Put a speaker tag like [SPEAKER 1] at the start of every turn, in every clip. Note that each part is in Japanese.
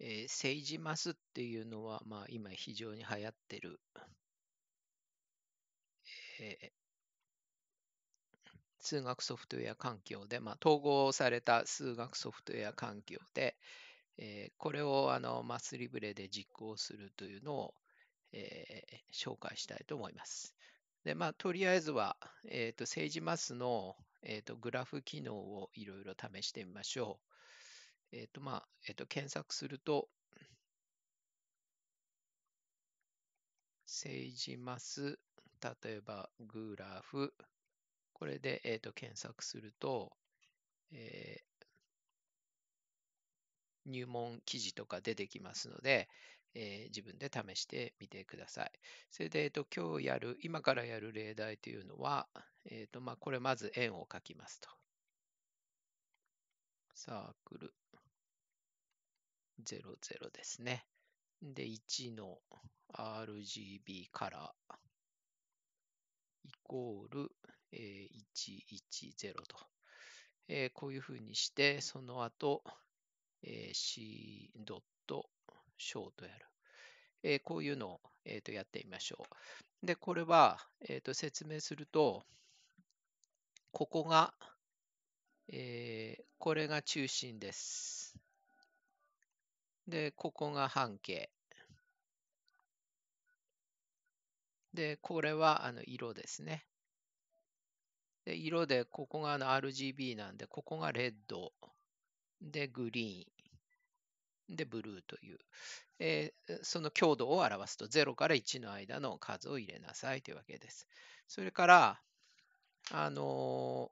[SPEAKER 1] えー、セイジマスっていうのは、まあ、今非常に流行ってる、えー、数学ソフトウェア環境で、まあ、統合された数学ソフトウェア環境で、えー、これをあのマスリブレで実行するというのを、えー、紹介したいと思います。で、まあ、とりあえずは、えっ、ー、と、政治マスの、えーとグラフ機能をいろいろ試してみましょう。えっ、ー、と、まあ、えっ、ー、と、検索すると、政治マス、例えばグラフ、これで、えーと、と検索すると、えーと検索するとえー入門記事とか出てきますので、えー、自分で試してみてください。それで、えーと、今日やる、今からやる例題というのは、えーとまあ、これまず円を書きますと。サークル。00ですね。で、1の RGB カラーイコール、え110と、えこういうふうにして、その後、え c. ショートやる。えこういうのを、えー、とやってみましょう。で、これは、えー、と説明すると、ここが、えー、これが中心です。で、ここが半径。で、これはあの色ですね。で、色で、ここがあの RGB なんで、ここがレッド。で、グリーン。で、ブルーという、えー、その強度を表すと、0から1の間の数を入れなさいというわけです。それから、あの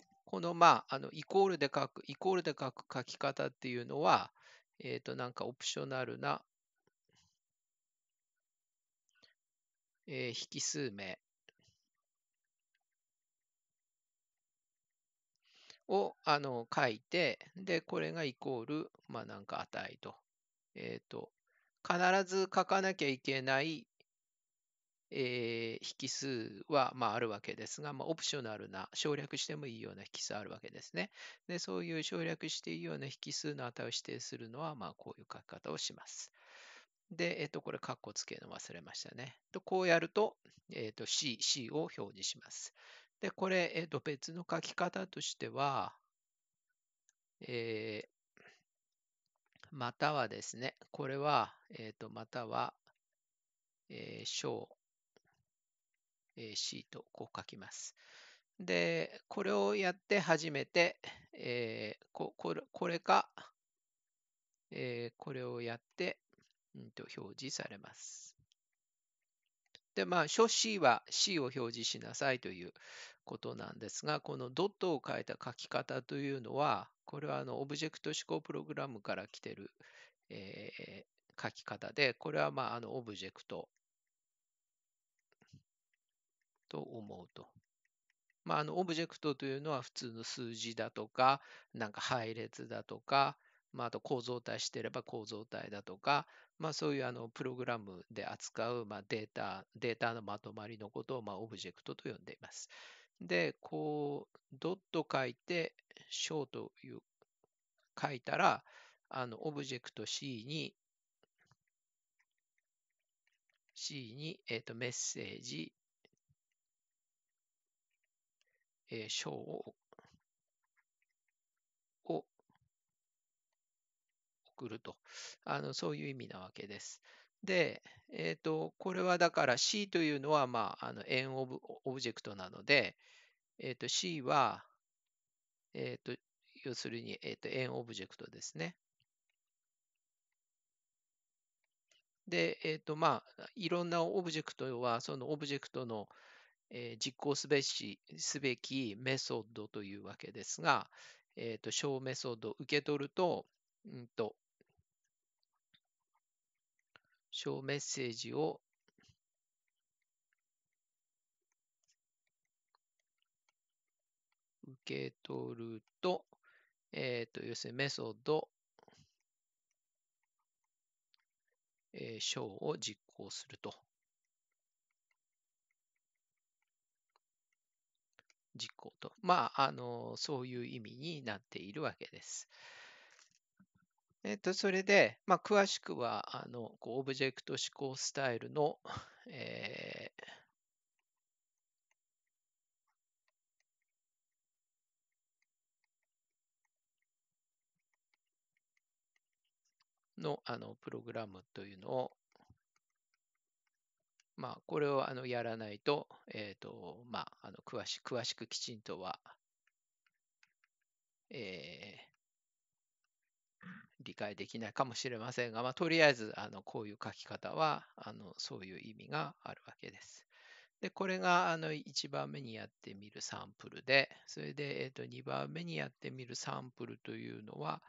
[SPEAKER 1] ー、この、まあ、あのイコールで書く、イコールで書く書き方っていうのは、えっ、ー、と、なんかオプショナルな、えー、引数名をあの書いて、で、これがイコール、まあ、なんか値と。えっ、ー、と、必ず書かなきゃいけないえー、引数は、まあ、あるわけですが、まあ、オプショナルな、省略してもいいような引数あるわけですね。で、そういう省略していいような引数の値を指定するのは、まあ、こういう書き方をします。で、えっ、ー、と、これ、カッコつけるの忘れましたね。と、こうやると、えっ、ー、と、C、C を表示します。で、これ、えっ、ー、と、別の書き方としては、えまたはですね、これは、えっ、と、または、えー、小、え C とこう書きます。で、これをやって初めて、えー、ここれこれか、えー、これをやって、うんと表示されます。で、まあ、書 C は C を表示しなさいということなんですが、このドットを書いた書き方というのは、これはあのオブジェクト思考プログラムから来てる、えー、書き方で、これはまああのオブジェクトと思うと。まあ、あのオブジェクトというのは普通の数字だとか、なんか配列だとか、まあ、あと構造体してれば構造体だとか、まあ、そういうあのプログラムで扱う、まあ、データ、データのまとまりのことを、まあ、オブジェクトと呼んでいます。で、こう、ドット書いて、小という書いたら、あのオブジェクト C に C に、えー、とメッセージえー、章を、を送ると。あの、そういう意味なわけです。で、えっ、ー、と、これはだから C というのは、まあ、あの、円オブ、オブジェクトなので、えっ、ー、と、C は、えっ、ー、と、要するに、えっ、と、円オブジェクトですね。で、えっ、と、まあ、いろんなオブジェクトは、そのオブジェクトの、えー、実行すべしすべきメソッドというわけですが、えーと、小メソッドを受け取ると、うんと、小メッセージを受け取ると、えっ、ー、と、要するにメソッド、えー、を実行すると実行と、まあ、あのそういう意味になっているわけです。えっと、それで、まあ、詳しくはあのこうオブジェクト思考スタイルの、えー、のあのプログラムというのをまあ、これをあのやらないと、えっ、ー、と、まあ、あの詳し詳しくきちんとは、えー、理解できないかもしれませんが、まあ、とりあえず、あの、こういう書き方は、あの、そういう意味があるわけです。で、これが、あの、1番目にやってみるサンプルで、それで、えっ、ー、と、2番目にやってみるサンプルというのは、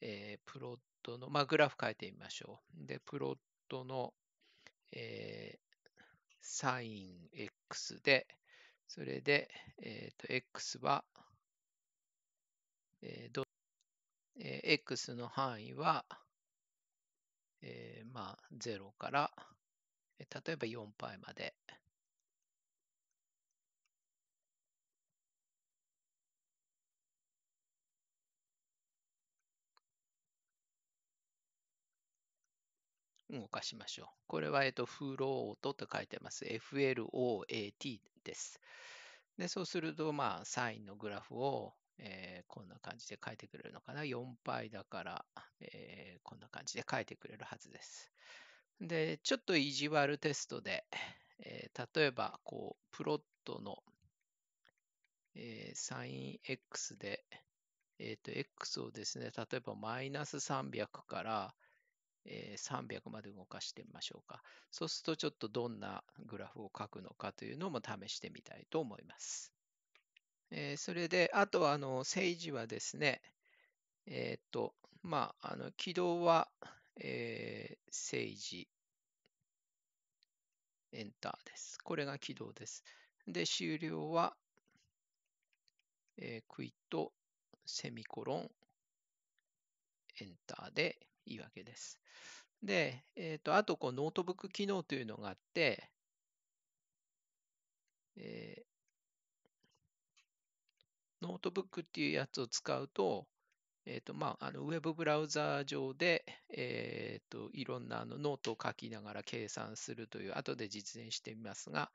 [SPEAKER 1] えー、プロットの、まあ、グラフ書いてみましょう。で、プロットの、えサイン x で、それで、えっ、ー、と、x は、えーどえー、x の範囲は、えー、まあ、0から、例えば 4π まで動かしましょう。これは、えっと、フロートと書いてます。FLOAT です。で、そうすると、まあ、サインのグラフを、えー、こんな感じで書いてくれるのかな。4π だから、えー、こんな感じで書いてくれるはずです。で、ちょっと意地悪テストで、えー、例えば、こう、プロットの、えー、サイン x で、えっ、ー、と、x をですね、例えばマイナス300から、え300まで動かしてみましょうか。そうするとちょっとどんなグラフを書くのかというのも試してみたいと思います。えー、それで、あとはあの政治はですね、えー、っと、まあ、あの軌道は、えー、政治、エンターです。これが起動です。で、終了は、えー、クイット、セミコロン、エンターで、いいわけです。で、えーと、あとこうノートブック機能というのがあって、えー、ノートブックっていうやつを使うと、えーとまあ、あのウェブブラウザー上で、えーといろんなあのノートを書きながら計算するという、後で実演してみますが、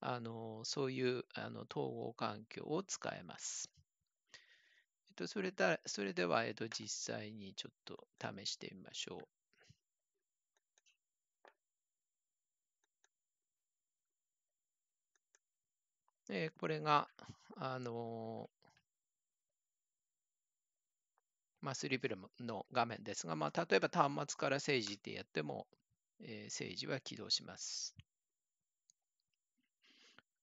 [SPEAKER 1] あのそういうあの統合環境を使えます。と、それだそれでは、えっと、実際にちょっと試してみましょう。えー、これが、あのー、まあ、スリープルの画面ですが、まあ、例えば端末から政治ってやっても、えー、政治は起動します。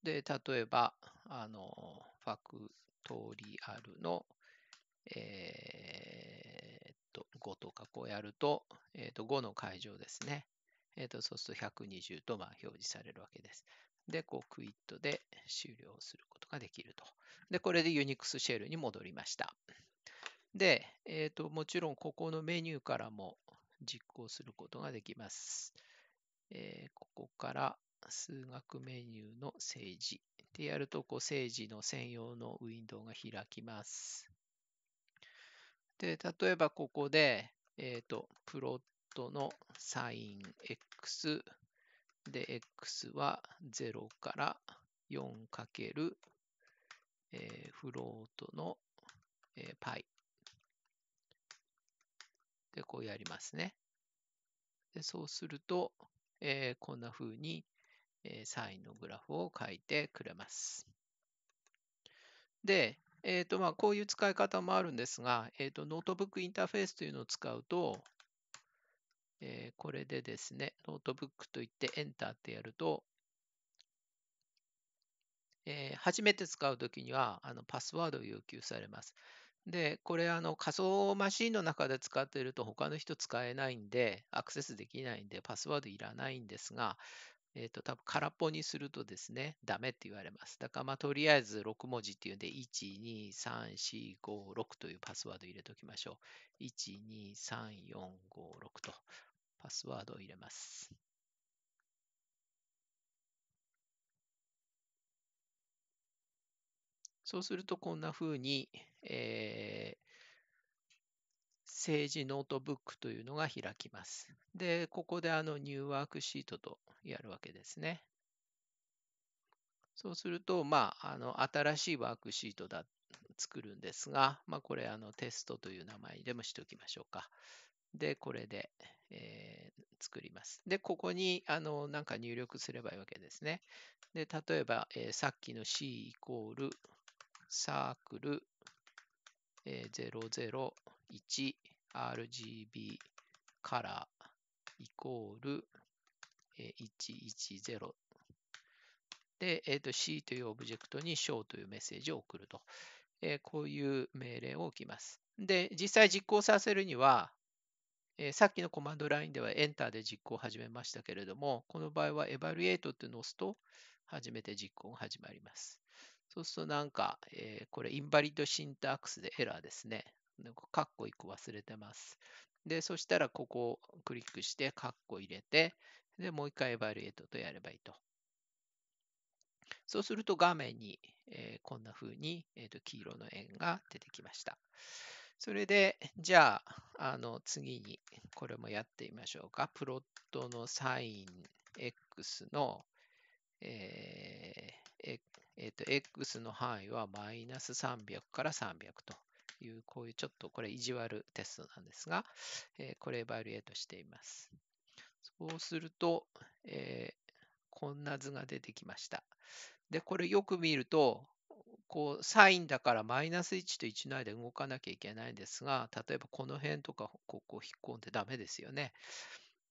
[SPEAKER 1] で、例えば、あの、ファクトリアルのえー、っと、5とかこうやると、えー、っと、5の解乗ですね。えー、っと、そうすると120とまあ表示されるわけです。で、こう、クイットで終了することができると。で、これで Unix シェルに戻りました。で、えっと、もちろんここのメニューからも実行することができます。えここから数学メニューの政治でやるとこう政治の専用のウィンドウが開きます。で、例えばここで、えっ、ー、と、プロットのサイン x で、x は0から 4× えー、フロートの、えー、π で、こうやりますね。で、そうすると、えー、こんな風に、えー、サインのグラフを書いてくれます。で、えーとまあ、こういう使い方もあるんですが、えーと、ノートブックインターフェースというのを使うと、えー、これでですね、ノートブックといって Enter ってやると、えー、初めて使うときにはあのパスワードを要求されます。で、これあの仮想マシンの中で使っていると他の人使えないんで、アクセスできないんで、パスワードいらないんですが、えっ、ー、と、多分空っぽにするとですね、ダメって言われます。だから、まあ、とりあえず6文字っていうんで、1、2、3、4、5、6というパスワード入れておきましょう。1、2、3、4、5、6とパスワードを入れます。そうすると、こんな風に、えー政治ノートブックというのが開きます。で、ここであのニューワークシートとやるわけですね。そうすると、まあ、あの新しいワークシートだ作るんですが、まあ、これあのテストという名前でもしておきましょうか。で、これで、えー、作ります。で、ここにあのなんか入力すればいいわけですね。で、例えば、えー、さっきの C イコールサークルえ 001RGB カラーイコール、え110で、えー、と C というオブジェクトに show というメッセージを送ると、えー、こういう命令を置きます。で、実際実行させるには、えさっきのコマンドラインでは Enter で実行を始めましたけれども、この場合は Evaluate というのを押すと、初めて実行が始まります。そうするとなんか、えー、これインバリッドシンタックスでエラーですね。カッコ1個忘れてます。で、そしたらここをクリックしてカッコ入れて、で、もう一回エバリエートとやればいいと。そうすると画面に、えー、こんな風に、えー、と黄色の円が出てきました。それで、じゃあ、あの次にこれもやってみましょうか。プロットのサイン X の、えーえっと、x の範囲はマイナス300から300という、こういうちょっとこれ意地悪テストなんですが、えー、これエバリエートしています。そうすると、えー、こんな図が出てきました。で、これよく見ると、こう、サインだからマイナス1と1の間動かなきゃいけないんですが、例えばこの辺とか、ここ引っ込んでダメですよね。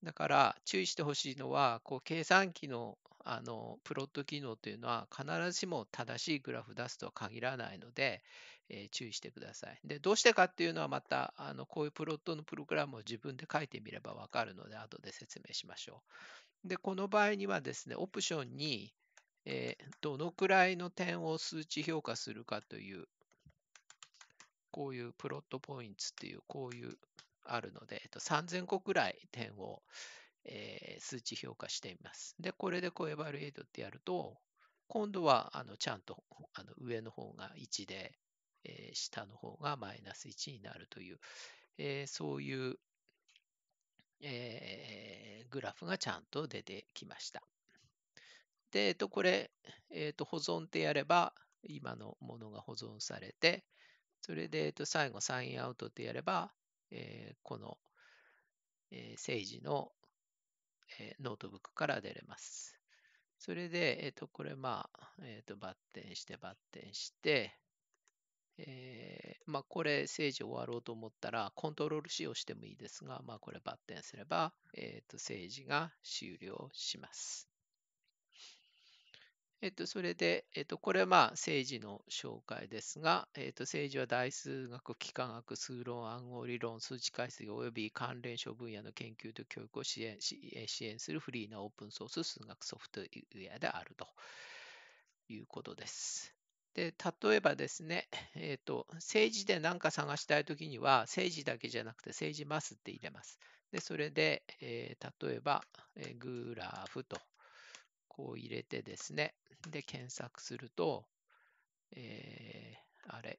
[SPEAKER 1] だから注意してほしいのは、こう計算機のあのプロット機能というのは必ずしも正しいグラフを出すとは限らないので、えー、注意してください。で、どうしてかっていうのはまたあのこういうプロットのプログラムを自分で書いてみればわかるので後で説明しましょう。で、この場合にはですね、オプションに、えー、どのくらいの点を数値評価するかという、こういうプロットポイントっていう、こういうあるので、えっと、3000個くらい点を、えー、数値評価しています。で、これでこうエァルエイトってやると、今度はあのちゃんとあの上の方が1で、えー、下の方がマイナス1になるという、えー、そういう、えー、グラフがちゃんと出てきました。で、えっと、これ、えっと、保存ってやれば、今のものが保存されて、それで、えっと、最後、サインアウトってやれば、えー、この、えー、政治の、えー、ノートブックから出れます。それで、えっ、ー、と、これ、まあ、えっ、ー、と、バッテンして、バッテンして、えー、まあ、これ、政治終わろうと思ったら、コントロール使用してもいいですが、まあ、これ、バッテンすれば、えっ、と、政治が終了します。えっと、それで、えっと、これはまあ政治の紹介ですが、えっと、政治は大数学、幾何学、数論、暗号理論、数値解析及び関連諸分野の研究と教育を支援支援するフリーなオープンソース数学ソフトウェアであるということです。で例えばですね、えっと、政治で何か探したいときには、政治だけじゃなくて政治マスって入れます。でそれで、えー、例えば、えー、グラフとこう入れてですね、で、検索すると、えー、あれ、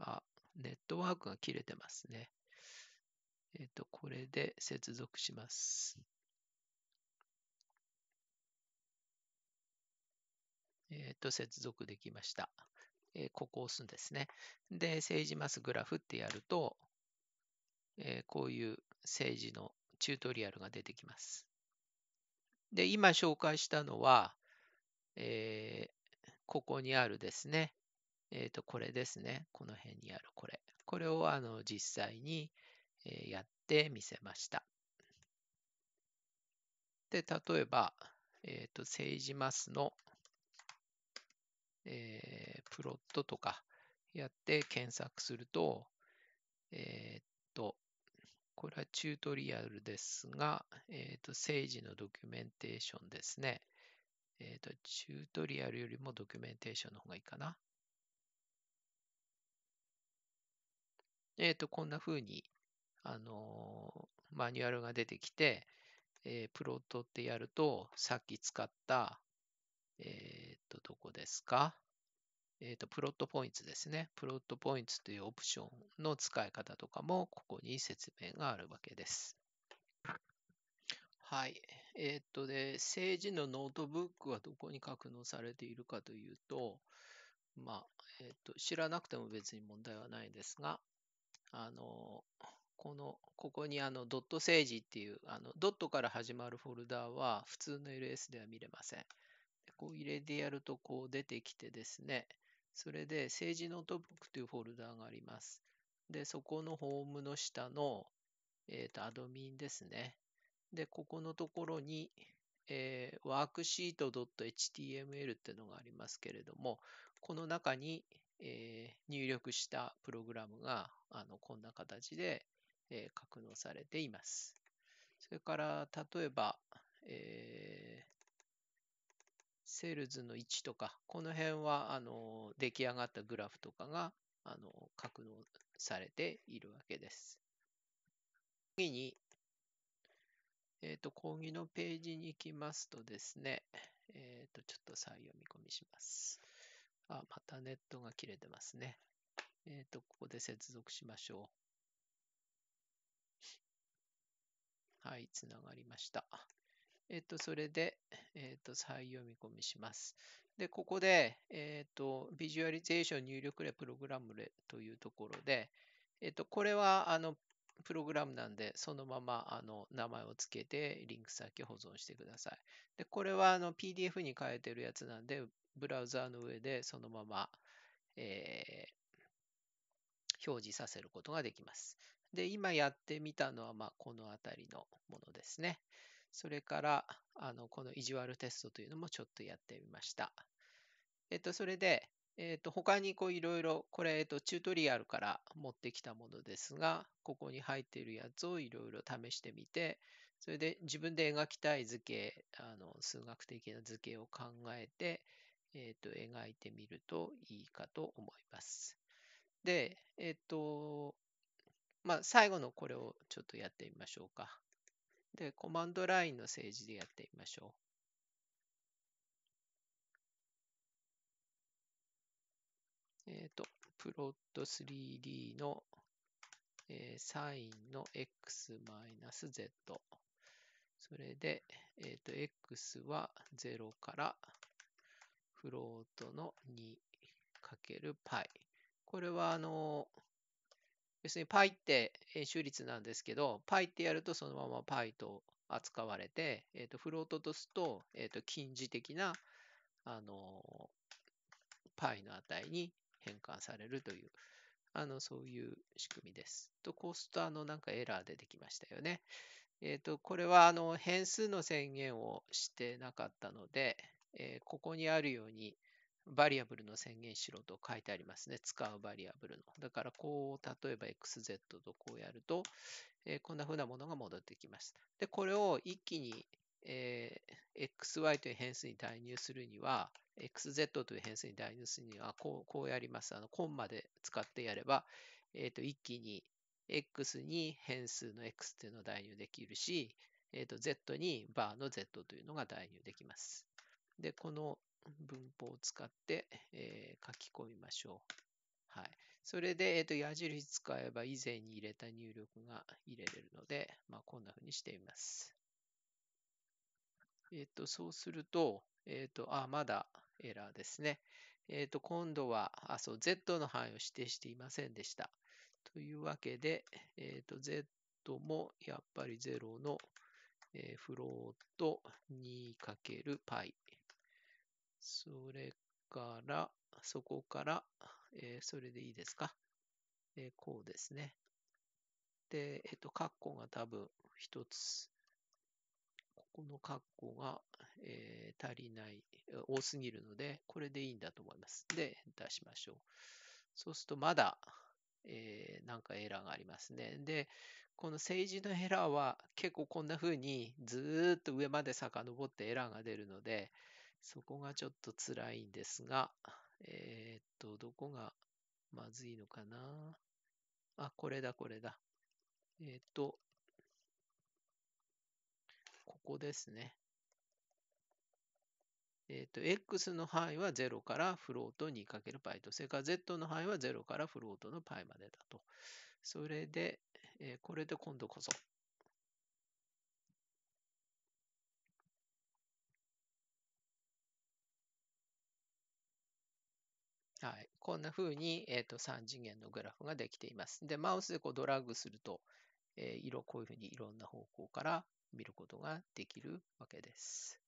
[SPEAKER 1] あ、ネットワークが切れてますね。えっ、ー、と、これで接続します。えっ、ー、と、接続できました。えー、ここを押すんですね。で、政治マスグラフってやると、えこういう政治のチュートリアルが出てきます。で、今紹介したのは、えー、ここにあるですね、えっ、ー、と、これですね、この辺にあるこれ。これをあの実際にやってみせました。で、例えば、えっ、ー、と、政治マスの、えー、プロットとかやって検索すると、えっ、ー、と、これはチュートリアルですが、えー、と政治のドキュメンテーションですね。えっ、ー、と、チュートリアルよりもドキュメンテーションの方がいいかな。えっ、ー、と、こんな風に、あのー、マニュアルが出てきて、えプロットってやると、さっき使った、えっ、と、どこですかえっ、ー、と、プロットポイントですね。プロットポイントというオプションの使い方とかも、ここに説明があるわけです。はい。えっ、ー、とで、政治のノートブックはどこに格納されているかというと、まあ、えっ、ー、と、知らなくても別に問題はないですが、あの、この、ここにあの、ドット政治っていう、あの、ドットから始まるフォルダーは普通の LS では見れません。こう入れてやるとこう出てきてですね、それで政治のトブックというフォルダーがあります。で、そこのホームの下の、えっ、ー、と、アドミンですね。で、ここのところに、えー、ワークシート .html っていうのがありますけれども、この中に、えー、入力したプログラムがあのこんな形で、えー、格納されています。それから、例えば、えー、セールズの位置とか、この辺はあの出来上がったグラフとかがあの格納されているわけです。次に、えっ、ー、と、講義のページに行きますとですね、えっ、ー、と、ちょっと再読み込みします。あ、またネットが切れてますね。えっ、ー、と、ここで接続しましょう。はい、つながりました。えっ、と、それで、えっ、と、再読み込みします。で、ここで、えっ、と、ビジュアリゼーション入力例、プログラム例というところで、えっ、と、これは、あの、プログラムなんで、そのままあの名前を付けて、リンク先を保存してください。で、これはあの PDF に変えてるやつなんで、ブラウザーの上でそのまま、えー、表示させることができます。で、今やってみたのは、まあ、このあたりのものですね。それから、あの、この意地悪テストというのもちょっとやってみました。えっと、それで、えっと、他にこういろいろ、これ、えっと、チュートリアルから持ってきたものですが、ここに入っているやつをいろいろ試してみて、それで自分で描きたい図形、あの、数学的な図形を考えて、えっと、描いてみるといいかと思います。で、えっと、まあ、最後のこれをちょっとやってみましょうか。で、コマンドラインの政治でやってみましょう。えっ、ー、と、プロット 3D の、えー、サインの x-z。それで、えっ、ー、と、x は0から、フロートの 2×π。これは、あの、別に Py って習率なんですけど、Py ってやるとそのまま Py と扱われて、えー、とフロートとすと、えー、と近似的な、あの Py の値に変換されるという、あのそういう仕組みです。と、コースト、あのなんかエラー出てきましたよね。えっ、ー、と、これはあの変数の宣言をしてなかったので、えー、ここにあるように、バリアブルの宣言しろと書いてありますね。使うバリアブルの。だから、こう、例えば XZ とこうやると、えー、こんな風なものが戻ってきます。で、これを一気に、えー、XY という変数に代入するには、XZ という変数に代入するには、こうこうやります。あのコンマで使ってやれば、えー、と一気に X に変数の X というのを代入できるし、えー、と Z にバーの Z というのが代入できます。で、この文法を使って、えー、書き込みましょう。はい。それで、えっ、ー、と、矢印使えば以前に入れた入力が入れれるので、まあ、こんな風にしています。えっ、ー、と、そうすると、えっ、ー、と、あ、まだエラーですね。えっ、と、今度は、あ、そう、Z の範囲を指定していませんでした。というわけで、えっ、と、Z もやっぱり0の、えフロート 2× パイそれから、そこから、えー、それでいいですか。えー、こうですね。で、えっ、ー、と、カッコが多分一つ。ここのカッコが、えー、足りない、多すぎるので、これでいいんだと思います。で、出しましょう。そうすると、まだ、えー、なんかエラーがありますね。で、この政治のエラーは結構こんな風にずっと上まで遡ってエラーが出るので、そこがちょっと辛いんですが、えー、っと、どこがまずいのかなあ、これだ、これだ。えー、っと、ここですね。えっ、と、x の範囲は0からフロート2パ π と、それから z の範囲は0からフロートの π までだと。それで、えー、これで今度こそこんな風に、えー、と3次元のグラフができています。で、マウスでこうドラッグすると、えー、色、こういう風にいろんな方向から見ることができるわけです。